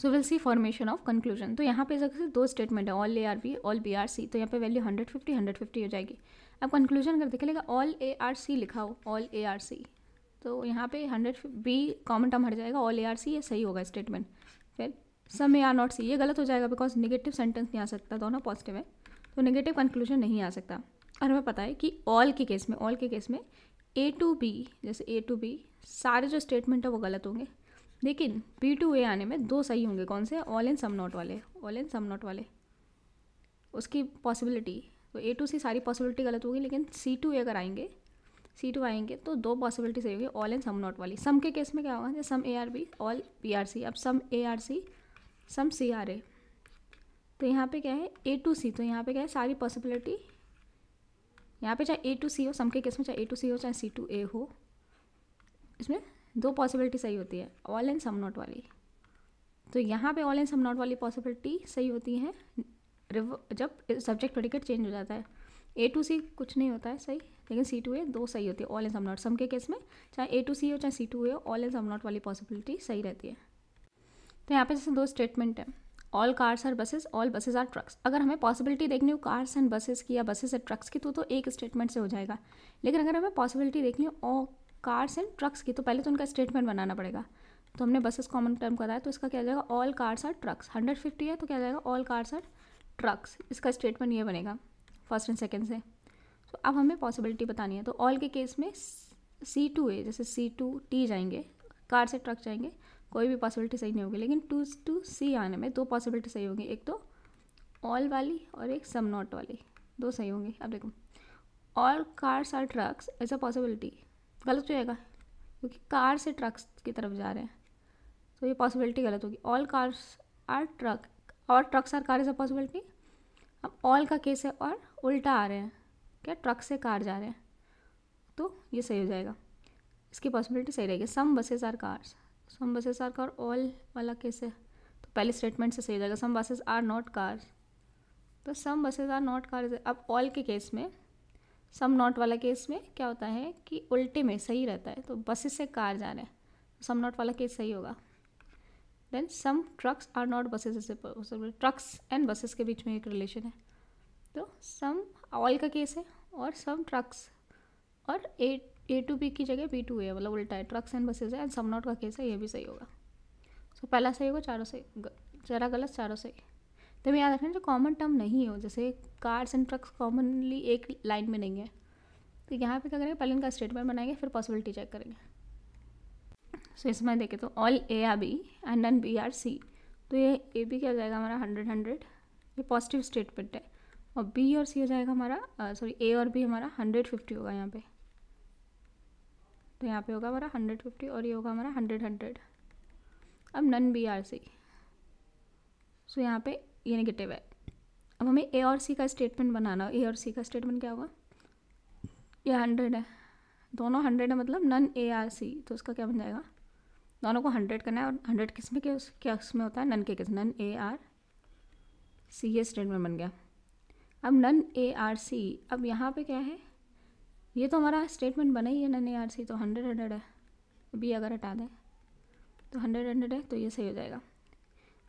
so will see formation of conclusion तो यहाँ पे जगह दो स्टेटमेंट है all A are B all B are C तो यहाँ पे value hundred fifty hundred fifty हो जाएगी अब कंक्लूजन कर निकलेगा ऑल ए आर सी लिखा हो ऑल ए आर सी तो यहाँ पे हंड्रेड बी कॉमन टर्म हट जाएगा ऑल ए आर सी ये सही होगा स्टेटमेंट फिर सम ए आर नॉट सी ये गलत हो जाएगा बिकॉज निगेटिव सेंटेंस नहीं आ सकता दोनों पॉजिटिव है तो निगेटिव कंक्लूजन नहीं आ सकता और हमें पता है कि ऑल के केस में ऑल के केस में ए टू बी जैसे ए टू बी सारे जो स्टेटमेंट है वो गलत होंगे लेकिन पी टू ए आने में दो सही होंगे कौन से ऑल एंड सम नॉट वाले ऑल एंड सम नॉट वाले उसकी पॉसिबिलिटी तो ए टू सी सारी पॉसिबिलिटी गलत होगी लेकिन सी टू ए अगर आएंगे सी टू आएंगे तो दो पॉसिबिलिटी सही होगी ऑल एंड सम नॉट वाली सम के केस में क्या होगा जैसे some A are B all P are C अब some A are C some C R A तो यहाँ पे क्या है ए टू सी तो यहाँ पे क्या है सारी पॉसिबिलिटी यहाँ पे चाहे ए टू सी हो सम के केस में चाहे ए टू सी हो चाहे सी टू ए हो इसमें दो पॉसिबिलिटी सही होती है ऑल एंड सम नॉट वाली तो यहाँ पे ऑल एंड सम नॉट वाली पॉसिबिलिटी सही होती है जब सब्जेक्ट प्रेडिकेट चेंज हो जाता है ए टू सी कुछ नहीं होता है सही लेकिन सी टू ए दो सही होती है all and some not some के केस में चाहे ए टू सी हो चाहे सी टू ए हो ऑल एंड सम नॉट वाली पॉसिबिलिटी सही रहती है तो यहाँ पे जैसे दो स्टेटमेंट है all cars are buses all buses are trucks अगर हमें पॉसिबिलिटी देखनी हो कार्स एंड बसेस की या बसेस एंड ट्रक्स की तो तो एक स्टेटमेंट से हो जाएगा लेकिन अगर हमें पॉसिबिलिटी देखनी हो कार्स एंड ट्रक्स की तो पहले तो उनका स्टेटमेंट बनाना पड़ेगा तो हमने बसेस कॉमन टर्म कराया तो इसका क्या जाएगा all cars are trucks hundred fifty है तो क्या जाएगा ऑल कार्स आर ट्रक्स इसका स्टेटमेंट ये बनेगा फर्स्ट एंड सेकेंड से तो अब हमें पॉसिबिलिटी बतानी है तो ऑल के केस में सी टू ए जैसे सी टू टी जाएंगे कार से ट्रक जाएंगे कोई भी पॉसिबिलिटी सही नहीं होगी लेकिन टू टू सी आने में दो पॉसिबिलिटी सही होंगी एक तो ऑल वाली और एक सम नॉट वाली दो सही होंगी अब देखो all cars are trucks as a possibility गलत हो जाएगा क्योंकि कार से ट्रक्स की तरफ जा रहे हैं तो ये पॉसिबिलिटी गलत होगी ऑल कार्स आर ट्रक और trucks are car is a possibility अब ऑल का केस है और उल्टा आ रहे हैं क्या ट्रक से कार जा रहे हैं तो ये सही हो जाएगा इसकी पॉसिबिलिटी सही रहेगी some buses are cars some buses are car all वाला केस है तो पहले स्टेटमेंट से सही हो जाएगा some buses are not cars तो some buses are not cars अब ऑल के केस में सम नॉट वाला केस में क्या होता है कि उल्टे में सही रहता है तो बसेस से कार जा रहे हैं सम तो नॉट वाला केस सही होगा then some trucks are not buses is trucks and buses के बीच में एक रिलेशन है तो सम ऑल का केस है और सम ट्रक्स और ए ए टू बी की जगह बी टू ए मतलब उल्टा है ट्रक्स एंड बसेज है एंड सम नॉट का केस है ये भी सही होगा सो so, पहला सही होगा चारों सही जरा गलत चारों सही तब याद रखना जो कॉमन टर्म नहीं हो जैसे कार्स एंड ट्रक्स कॉमनली एक लाइन में नहीं है तो यहाँ पे क्या करेंगे पहले इनका स्टेटमेंट बनाएंगे फिर पॉसिबिलिटी चेक करेंगे सो so, इसमें देखें तो all A are B and N B are C तो ये ए बी क्या हो जाएगा हमारा हंड्रेड हंड्रेड ये पॉजिटिव स्टेटमेंट है और बी और सी हो जाएगा हमारा सॉरी ए और बी हमारा हंड्रेड फिफ्टी होगा यहाँ पे तो यहाँ पे होगा हमारा हंड्रेड फिफ्टी और ये होगा हमारा हंड्रेड हंड्रेड अब none B are C so यहाँ पे ये नेगेटिव है अब हमें ए और सी का स्टेटमेंट बनाना ए और सी का स्टेटमेंट क्या होगा ये हंड्रेड है दोनों हंड्रेड है मतलब नन ए आर सी तो उसका क्या बन जाएगा दोनों को हंड्रेड करना है और हंड्रेड किस में क्या क्या उसमें होता है नन के किस नन ए आर सी ये स्टेटमेंट बन गया अब नन ए आर सी अब यहाँ पे क्या है ये तो हमारा स्टेटमेंट बना ही है नन ए आर सी तो हंड्रेड हंड्रेड है बी अगर हटा दें तो हंड्रेड हंड्रेड है तो ये सही हो जाएगा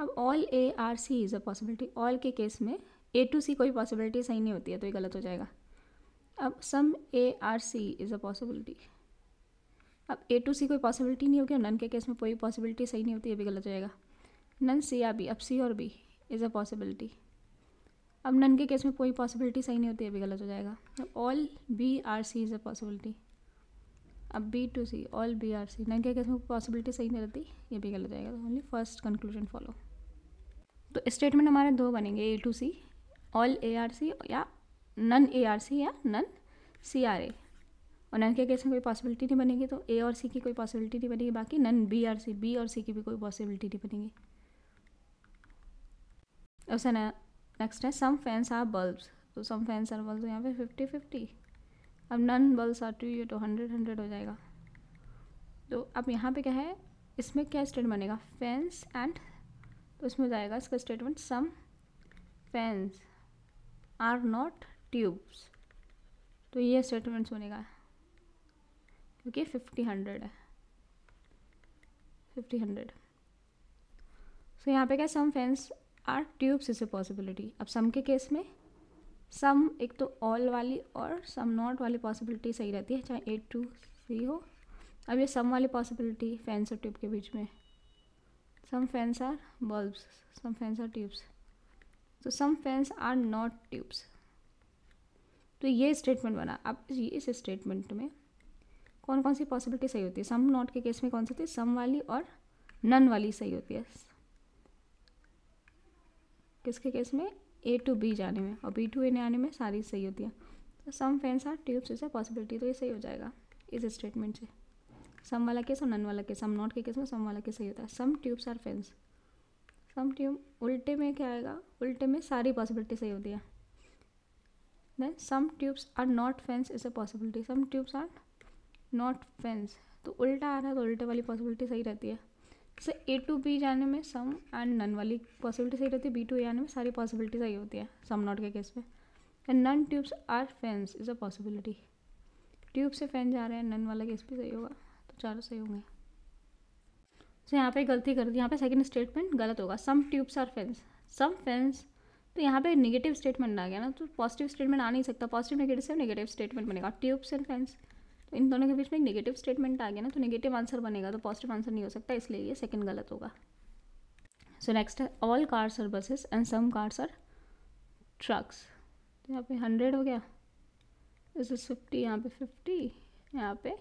अब all A are C is a possibility all के केस में ए टू सी कोई पॉसिबिलिटी सही नहीं होती है तो ये गलत हो जाएगा अब some A are C is a possibility अब ए टू सी कोई पॉसिबिलिटी नहीं होगी और नन के केस में कोई पॉसिबिलिटी सही नहीं होती ये भी गलत हो जाएगा नन सी या बी अब सी और बी इज़ अ पॉसिबिलिटी अब नन के केस में कोई पॉसिबिलिटी सही नहीं होती है भी गलत हो जाएगा अब all B are C is a possibility अब B to C all B are C none के केस में पॉसिबिलिटी सही नहीं रहती ये भी गलत हो जाएगा ओनली फर्स्ट कंक्लूजन फॉलो तो स्टेटमेंट हमारे दो बनेंगे A to C all A are C या नन ए आर सी या नन सी आर ए और नन के केस में कोई पॉसिबिलिटी नहीं बनेगी तो ए और सी की कोई पॉसिबिलिटी नहीं बनेगी बाकी none B are C B और सी की भी कोई पॉसिबिलिटी नहीं बनेगी उससे नेक्स्ट है सम फैंस आर बल्ब्स तो सम फैंस आर बल्ब यहाँ पे फिफ्टी फिफ्टी अब नन बल्ब्स आर टू ये तो हंड्रेड हंड्रेड हो जाएगा तो अब यहाँ पे क्या है इसमें क्या स्टेट बनेगा फैंस एंड तो इसमें जाएगा इसका statement some fans are not tubes तो ये स्टेटमेंट्स सुनेगा का क्योंकि फिफ्टी हंड्रेड है फिफ्टी हंड्रेड सो यहाँ पे क्या some fans are tubes is a possibility अब सम के केस में सम एक तो ऑल वाली और सम नॉट वाली पॉसिबिलिटी सही रहती है चाहे एट टू सी हो अब ये सम वाली पॉसिबिलिटी फैंस और ट्यूब के बीच में some fans are bulbs some fans are tubes तो some fans are not tubes तो ये स्टेटमेंट बना अब इस स्टेटमेंट में कौन कौन सी पॉसिबिलिटी सही होती है सम नॉट के केस में कौन सी होती है सम वाली और नन वाली सही होती है किसके केस में ए टू बी जाने में और बी टू ए आने में सारी सही होती है तो some fans are tubes is a possibility तो ये सही हो जाएगा इस स्टेटमेंट से सम वाला केस और नन वाला केस सम नॉट के केस में सम वाला केस सही होता है some tubes are fans some tube उल्टे में क्या आएगा उल्टे में सारी पॉसिबिलिटी सही होती है then some tubes are not fans is a possibility some tubes are not fans तो उल्टा आ रहा है तो उल्टे वाली पॉसिबिलिटी सही रहती है जैसे ए टू बी जाने में सम एंड नन वाली पॉसिबिलिटी सही रहती है बी टू ए आने में सारी पॉसिबिलिटी सही होती है सम नॉट के केस में and none tubes are fans is a possibility tube से फैन जा रहे हैं नन वाला केस भी सही होगा चारों सही होंगे तो यहाँ पे गलती कर दी यहाँ पे सेकंड स्टेटमेंट गलत होगा some tubes are fans some fans तो यहाँ पे नेगेटिव स्टेटमेंट आ गया ना तो पॉजिटिव स्टेटमेंट आ नहीं सकता पॉजिटिव नेगेटिव से नेगेटिव स्टेटमेंट बनेगा ट्यूब्स एंड फेंस तो इन दोनों के बीच में एक नेगेटिव स्टेटमेंट आ गया ना तो नेगेटिव आंसर बनेगा तो पॉजिटिव आंसर नहीं हो सकता इसलिए ये सेकंड गलत होगा सो नेक्स्ट है all cars are buses and some cars are trucks तो यहाँ पे हंड्रेड हो गया दिस इज़ फिफ्टी यहाँ पे फिफ्टी यहाँ पे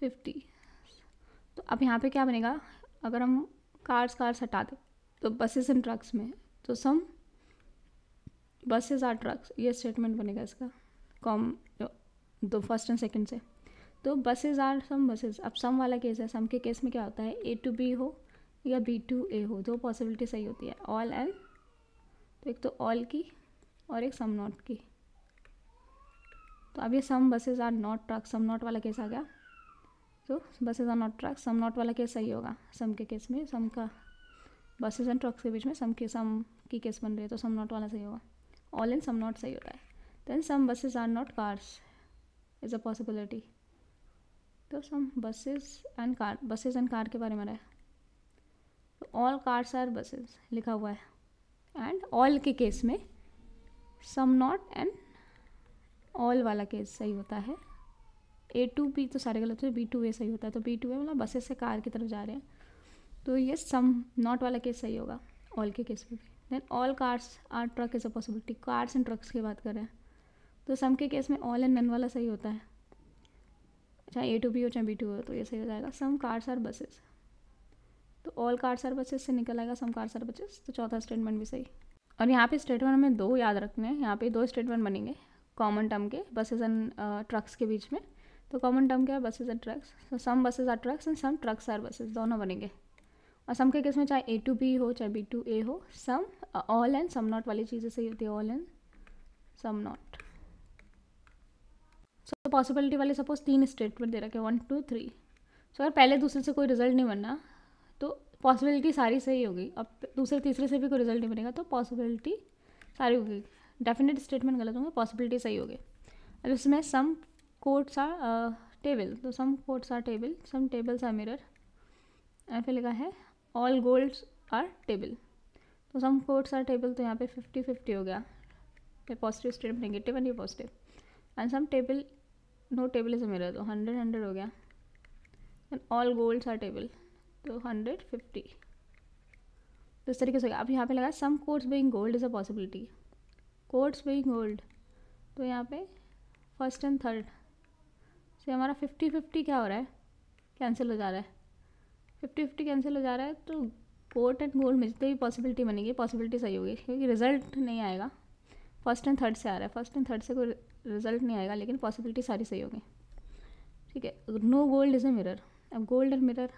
फिफ्टी तो अब यहाँ पे क्या बनेगा अगर हम कार्स कार्स हटा दें तो बसेस एंड ट्रक्स में तो सम बसेस आर ट्रक्स ये स्टेटमेंट बनेगा इसका कॉम दो फर्स्ट एंड सेकंड से तो बसेस आर सम बसेस अब सम वाला केस है सम के केस में क्या होता है ए टू बी हो या बी टू ए हो दो पॉसिबिलिटी सही होती है ऑल एंड तो एक तो ऑल की और एक सम नॉट की तो अब ये some buses are not truck some not वाला केस आ गया तो buses are not truck some not वाला केस सही होगा सम के केस में सम का बसेज एंड ट्रक्स के बीच में सम के सम की केस बन रही है तो सम नॉट वाला सही होगा ऑल एंड सम नॉट सही होता है then some buses are not cars is a possibility तो some buses and car buses and car के बारे में रहा तो ऑल कार्स आर बसेज लिखा हुआ है एंड ऑल के केस में सम नॉट एंड ऑल वाला केस सही होता है ए टू बी तो सारे गलत होते बी टू ए सही होता है तो बी टू ए मतलब बसेस से कार की तरफ जा रहे हैं तो ये सम नॉट वाला केस सही होगा ऑल के केस में भी then all cars are truck is a possibility cars and trucks की बात कर रहे हैं तो सम के केस में ऑल एंड नन वाला सही होता है चाहे ए टू बी हो चाहे बी टू हो तो ये सही हो जाएगा सम कार्स आर बसेस तो ऑल कार्स आर बसेस से निकल आएगा सम कार्स आर बसेस तो चौथा स्टेटमेंट भी सही और यहाँ पे स्टेटमेंट हमें दो याद रखने हैं यहाँ पे दो स्टेटमेंट बनेंगे कॉमन टर्म के बसेस एंड ट्रक्स के बीच में तो कॉमन टर्म क्या है buses and trucks so some buses are trucks and some trucks are buses दोनों बनेंगे और सम के केस में चाहे ए टू बी हो चाहे बी टू ए हो some all and some not वाली चीज़ें सही होती है all and some not so possibility वाले सपोज तीन स्टेटमेंट दे रखे वन टू थ्री सो अगर पहले दूसरे से कोई रिजल्ट नहीं बनना तो पॉसिबिलिटी सारी सही होगी अब दूसरे तीसरे से भी कोई रिजल्ट नहीं बनेगा तो पॉसिबिलिटी सारी होगी डेफिनेट स्टेटमेंट गलत होंगे पॉसिबिलिटी सही होगी अब इसमें सम कोर्ट्स आर टेबल तो some coats are table some tables are mirror यहाँ पे लिखा है ऑल गोल्ड्स आर टेबल तो सम कोर्ट्स आर टेबल तो यहाँ पे फिफ्टी फिफ्टी हो गया फिर पॉजिटिव स्टेट नेगेटिव एंड ये positive and some table no table is mirror तो हंड्रेड हंड्रेड हो गया and all golds are table तो हंड्रेड फिफ्टी तो इस तरीके से हो गया अब यहाँ पे लगा some coats being gold is a possibility coats being gold तो यहाँ पे फर्स्ट एंड थर्ड से हमारा फिफ्टी फिफ्टी क्या हो रहा है कैंसिल हो जा रहा है फिफ्टी फिफ्टी कैंसिल हो जा रहा है तो पोर्ट एंड गोल्ड में जितनी भी पॉसिबिलिटी बनेगी पॉसिबिलिटी सही होगी क्योंकि रिजल्ट नहीं आएगा फर्स्ट एंड थर्ड से आ रहा है फर्स्ट एंड थर्ड से कोई रिजल्ट नहीं आएगा लेकिन पॉसिबिलिटी सारी सही होगी ठीक है no gold is a mirror अब gold and mirror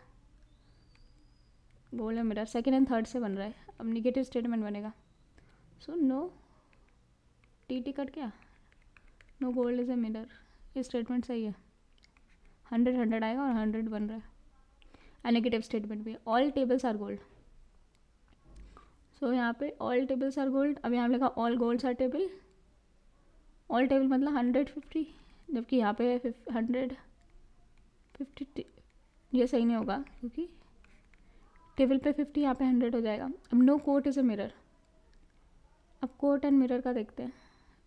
gold and mirror second and third से बन रहा है अब निगेटिव स्टेटमेंट बनेगा so no T T cut क्या no gold is a mirror ये स्टेटमेंट सही है हंड्रेड हंड्रेड आएगा और हंड्रेड बन रहा है आ नेगेटिव स्टेटमेंट भी all tables are gold so यहाँ पे ऑल टेबल्स आर गोल्ड अब यहाँ लिखा all golds are table all table मतलब हंड्रेड फिफ्टी जबकि यहाँ पे हंड्रेड फिफ्टी ये सही नहीं होगा क्योंकि टेबल पे फिफ्टी यहाँ पे हंड्रेड हो जाएगा अब no coat is a mirror अब कोट एंड मिरर का देखते हैं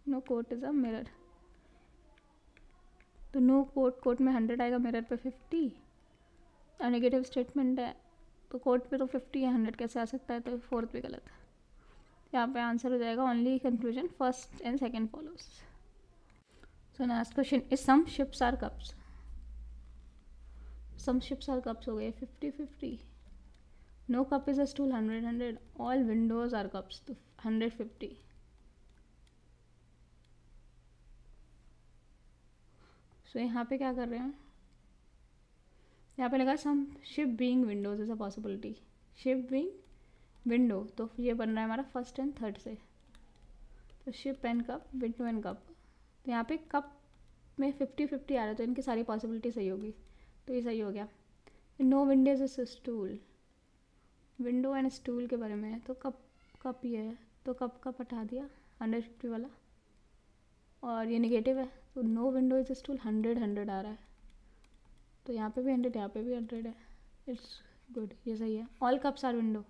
no coat is a mirror तो नो कोट कोट में हंड्रेड आएगा मिरर पे फिफ्टी और नेगेटिव स्टेटमेंट है तो कोट पे तो फिफ्टी या हंड्रेड कैसे आ सकता है तो फोर्थ भी गलत है यहाँ पे आंसर हो जाएगा only conclusion first and second follows so next question is some ships are cups some ships are cups हो गए fifty fifty no cup is a stool hundred hundred all windows are cups तो hundred fifty so तो यहाँ पे क्या कर रहे हैं यहाँ पे लगा some ship being windows is a possibility ship being window तो ये बन रहा है हमारा फर्स्ट एंड थर्ड से तो ship and cup window and cup तो यहाँ पे कप में फिफ्टी फिफ्टी आ रहा है तो इनकी सारी पॉसिबिलिटी सही होगी तो ये सही हो गया no windows is stool window and stool के बारे में है तो कप कप ये है तो कप कप हटा दिया हंड्रेड फिफ्टी वाला और ये निगेटिव है तो no window is stool hundred hundred आ रहा है तो यहाँ पे भी हंड्रेड यहाँ पे भी हंड्रेड है इट्स गुड ये सही है all cups are window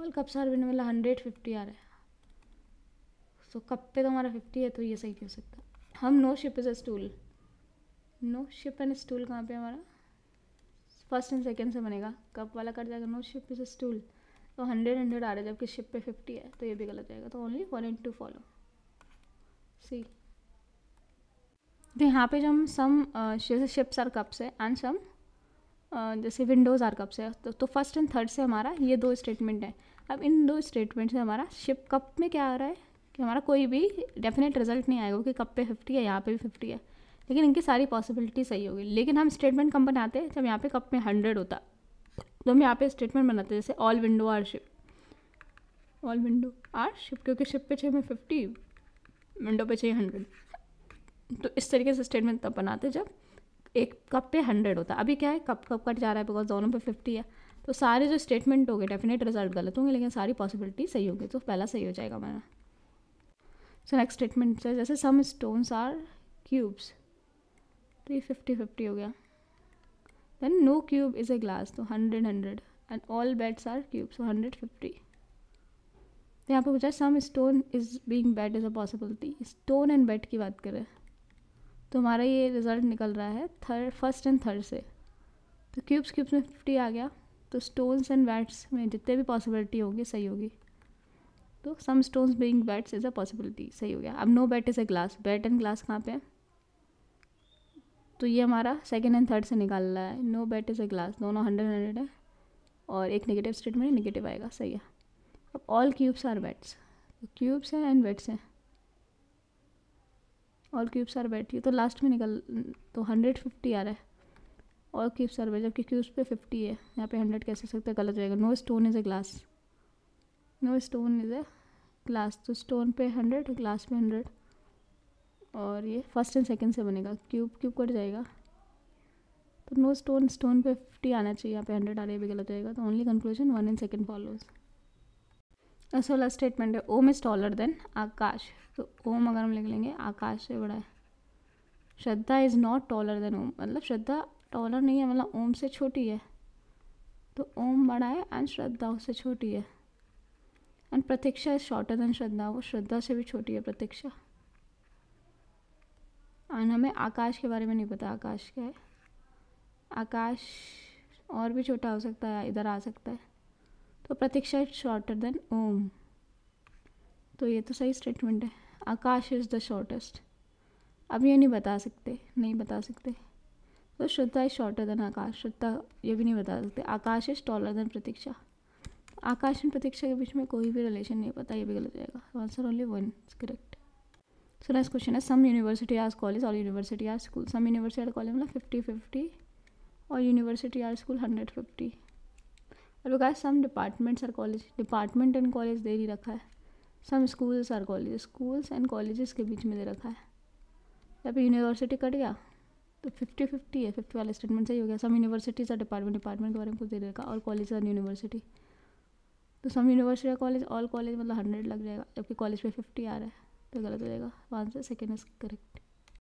all cups are window मतलब हंड्रेड फिफ्टी आ रहा है सो कप पे तो हमारा फिफ्टी है तो ये सही हो सकता हम no ship is a stool no ship and stool कहाँ पे हमारा फर्स्ट एंड सेकेंड से बनेगा कप वाला कट जाएगा no ship is a stool तो हंड्रेड हंड्रेड आ रहा है जबकि शिप पे फिफ्टी है तो ये भी गलत जाएगा तो only one two follows तो यहाँ पे हम some ships are cups and some जैसे विंडोज़ आर कप से तो, तो फर्स्ट एंड थर्ड से हमारा ये दो स्टेटमेंट है अब इन दो स्टेटमेंट से हमारा शिप कप में क्या आ रहा है कि हमारा कोई भी डेफिनेट रिजल्ट नहीं आएगा कि कप पे फिफ्टी है यहाँ पे भी फिफ्टी है लेकिन इनकी सारी पॉसिबिलिटी सही होगी लेकिन हम स्टेटमेंट कम बनाते हैं जब यहाँ पे कप में हंड्रेड होता तो हम यहाँ पे स्टेटमेंट बनाते हैं जैसे all window are ship all window are ship क्योंकि शिप पे छः में फिफ्टी विंडो पे चाहिए हंड्रेड तो इस तरीके से स्टेटमेंट तब बनाते जब एक कप पे हंड्रेड होता है अभी क्या है कप कप कट जा रहा है बिकॉज दोनों पे फिफ्टी है तो सारे जो स्टेटमेंट होंगे डेफिनेट रिजल्ट गलत होंगे लेकिन सारी पॉसिबिलिटी सही होगी तो पहला सही हो जाएगा मेरा सो नेक्स्ट स्टेटमेंट सर जैसे सम स्टोन्स आर क्यूब्स तो ये फिफ्टी फिफ्टी हो गया then no cube is a glass तो hundred hundred and all beds are cubes hundred fifty तो यहाँ पे पूछा some stone is being bed is a possibility stone and bed की बात करें तो हमारा ये रिज़ल्ट निकल रहा है थर्ड फर्स्ट एंड थर्ड से तो क्यूब्स क्यूब्स में फिफ्टी आ गया तो स्टोन्स एंड बैट्स में जितने भी पॉसिबिलिटी होंगी सही होगी तो some stones being bats is a possibility सही हो गया अब no bat is a glass bat and glass कहाँ पे है तो ये हमारा सेकेंड एंड थर्ड से निकाल रहा है no bat is a glass दोनों हंड्रेड हंड्रेड है और एक नेगेटिव स्टेटमेंट नेगेटिव आएगा सही है अब all cubes are weights cubes हैं एंड वेट्स हैं ऑल क्यूब्स आर वेट ये तो लास्ट में निकल तो हंड्रेड फिफ्टी आ रहा है ऑल क्यूब्स आर वेट जबकि क्यूब्स पे फिफ्टी है यहाँ पे हंड्रेड कैसे सकते हैं गलत जाएगा no stone is a glass no stone is a glass तो स्टोन पे हंड्रेड ग्लास पे हंड्रेड और ये फर्स्ट एंड सेकेंड से बनेगा क्यूब क्यूब कट जाएगा तो नो स्टोन स्टोन पे फिफ्टी आना चाहिए यहाँ पे हंड्रेड आ रही है भी गलत जाएगा तो only conclusion one and second follows सोलह स्टेटमेंट है Om is taller than Akash तो ओम अगर हम लिख लेंगे आकाश से बड़ा है Shraddha is not taller than Om मतलब श्रद्धा टॉलर नहीं है मतलब ओम से छोटी है तो ओम बड़ा है एंड श्रद्धा उससे छोटी है and Pratiksha is shorter than Shraddha वो श्रद्धा से भी छोटी है प्रतीक्षा एंड हमें आकाश के बारे में नहीं पता आकाश क्या है आकाश और भी छोटा हो सकता है इधर आ सकता है तो Pratiksha is shorter than Om तो ये तो सही स्टेटमेंट है आकाश इज़ द शॉर्टेस्ट अब ये नहीं बता सकते नहीं बता सकते तो Shraddha is shorter than Akash Shraddha ये भी नहीं बता सकते Akash is taller than Pratiksha Akash and Pratiksha के बीच में कोई भी रिलेशन नहीं पता ये भी गलत जाएगा answer only one is correct so next question है सम यूनिवर्सिटी आर कॉलेज और university are school some university are college मतलब फिफ्टी फिफ्टी और university are school hundred fifty और guys some departments are college department and college दे ही रखा है some schools are college schools and college के बीच में दे रखा है या फिर यूनिवर्सिटी कट गया तो फिफ्टी फिफ्टी है फिफ्टी वाला स्टेटमेंट सही हो गया some universities are department department के बारे में कुछ दे रखा और कॉलेज आर यूनिवर्सिटी तो सम यूनिवर्सिटी और कॉलेज ऑल कॉलेज मतलब हंड्रेड लग जाएगा जबकि कॉलेज पे फिफ्टी आ रहा है तो गलत हो जाएगा वन से सेकेंड इज करेक्ट